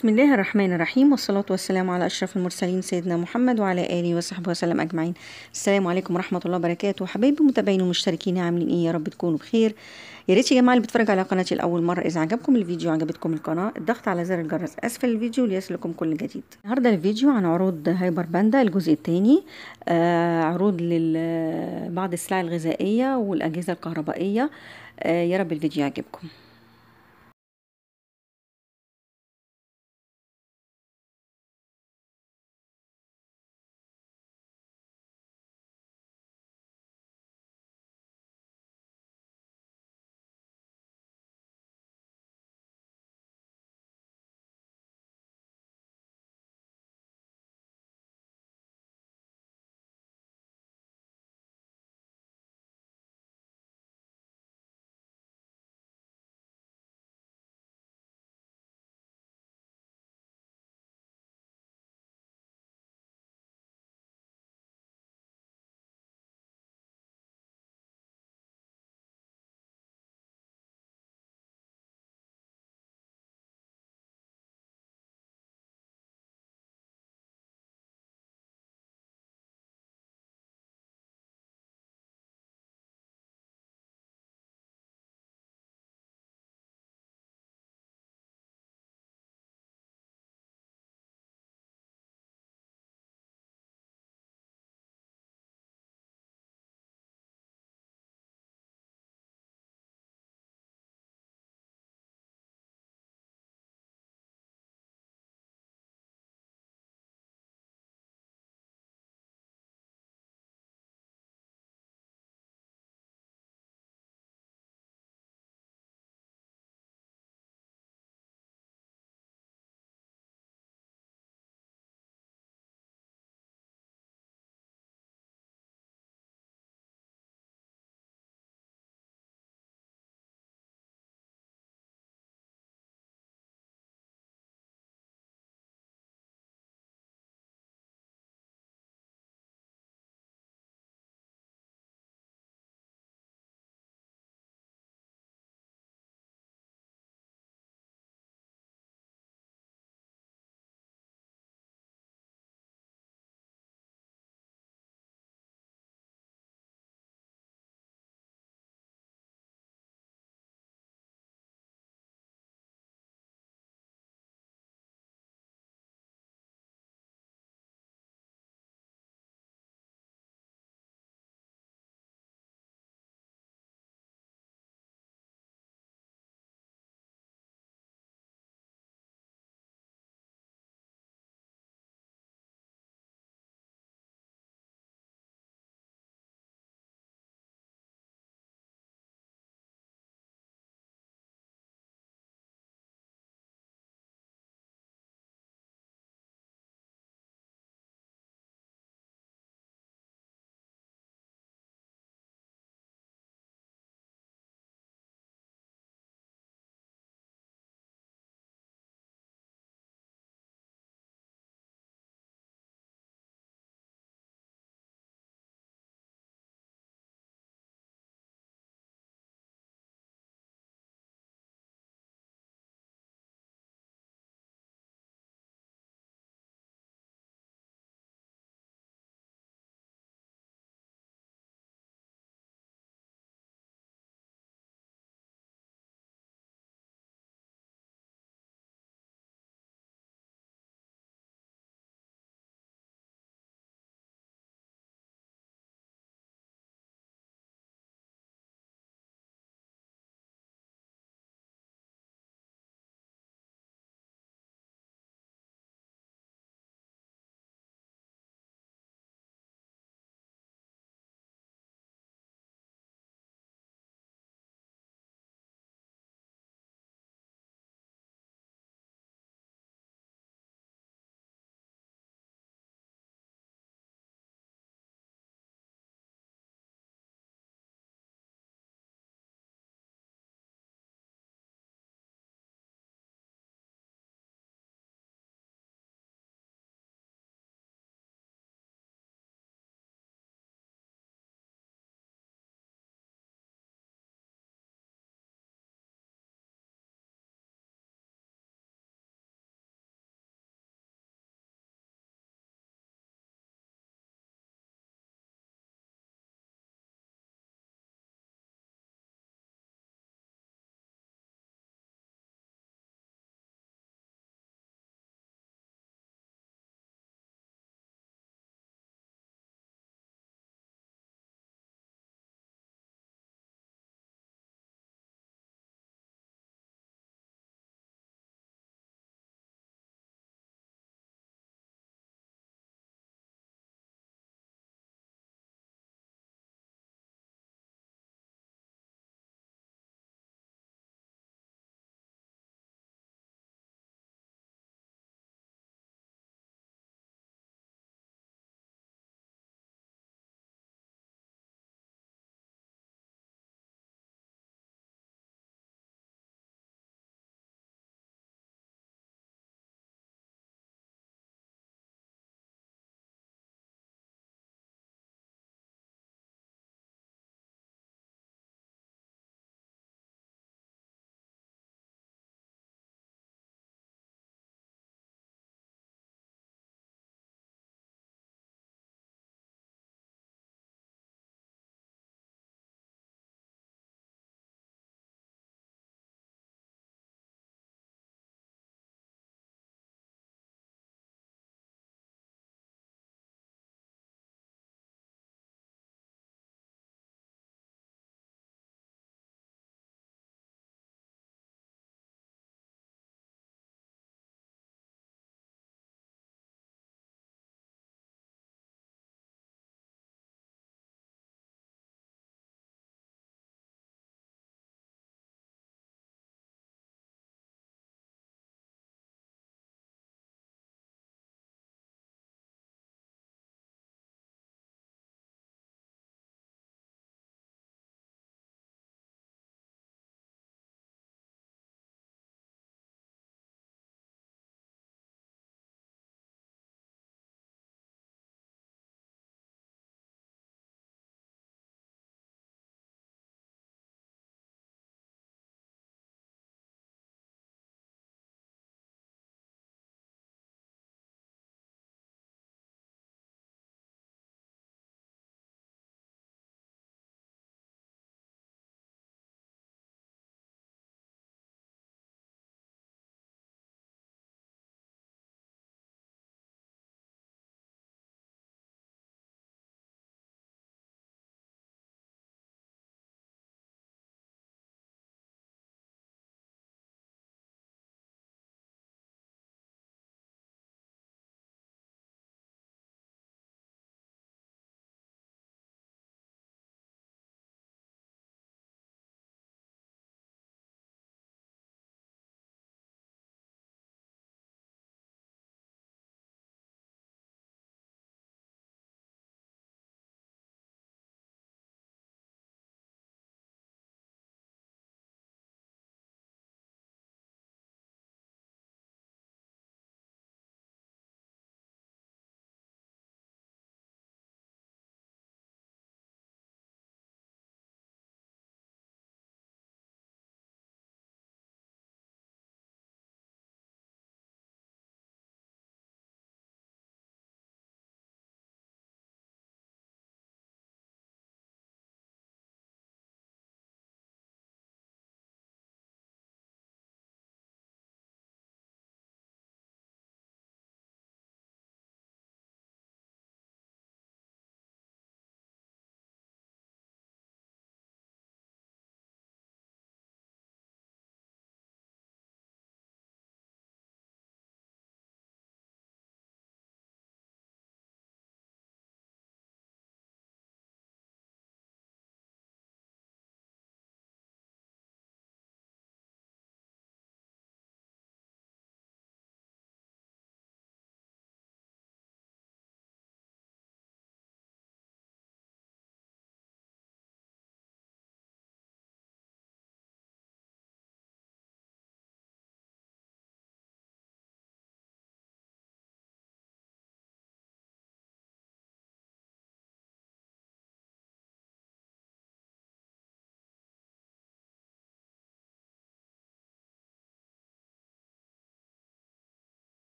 بسم الله الرحمن الرحيم والصلاة والسلام على أشرف المرسلين سيدنا محمد وعلى آله وصحبه وسلم أجمعين السلام عليكم ورحمة الله وبركاته حبايبي متابعين ومشتركين عاملين إيه يا رب تكونوا بخير يا ريت يا جماعة اللي بتفرج على قناتي لأول مرة إذا عجبكم الفيديو عجبتكم القناة الضغط على زر الجرس أسفل الفيديو ليصلكم كل جديد النهاردة الفيديو عن عروض هايبر باندا الجزء الثاني آه عروض لبعض السلع الغذائية والأجهزة الكهربائية آه يا رب الفيديو يعجبكم